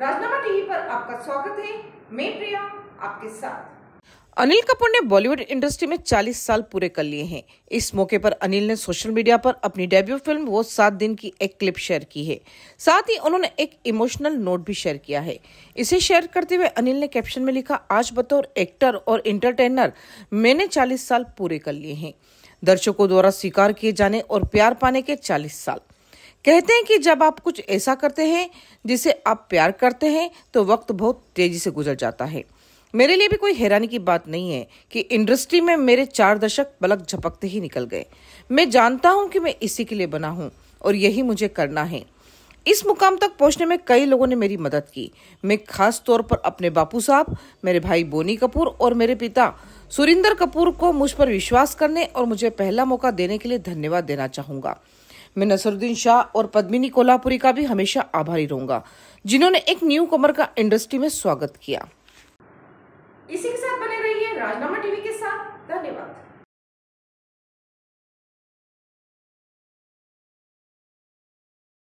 राजनामा TV पर आपका स्वागत है मैं प्रिया आपके साथ अनिल कपूर ने बॉलीवुड इंडस्ट्री में 40 साल पूरे कर लिए हैं इस मौके पर अनिल ने सोशल मीडिया पर अपनी डेब्यू फिल्म वो सात दिन की एक क्लिप शेयर की है साथ ही उन्होंने एक इमोशनल नोट भी शेयर किया है इसे शेयर करते हुए अनिल ने कैप्शन में लिखा आज बतौर एक्टर और एंटरटेनर मैंने चालीस साल पूरे कर लिए हैं दर्शकों द्वारा स्वीकार किए जाने और प्यार पाने के चालीस साल कहते हैं कि जब आप कुछ ऐसा करते हैं जिसे आप प्यार करते हैं तो वक्त बहुत तेजी से गुजर जाता है मेरे लिए भी कोई हैरानी की बात नहीं है कि इंडस्ट्री में मेरे चार दशक पलक झपकते ही निकल गए मैं जानता हूं कि मैं इसी के लिए बना हूं और यही मुझे करना है इस मुकाम तक पहुंचने में कई लोगों ने मेरी मदद की मैं खास तौर पर अपने बापू साहब मेरे भाई बोनी कपूर और मेरे पिता सुरिंदर कपूर को मुझ पर विश्वास करने और मुझे पहला मौका देने के लिए धन्यवाद देना चाहूंगा मैं नसरुद्दीन शाह और पद्मिनी कोल्हापुरी का भी हमेशा आभारी रहूंगा जिन्होंने एक न्यू कमर का इंडस्ट्री में स्वागत किया इसी के साथ बने रहिए राजनामा टीवी के साथ धन्यवाद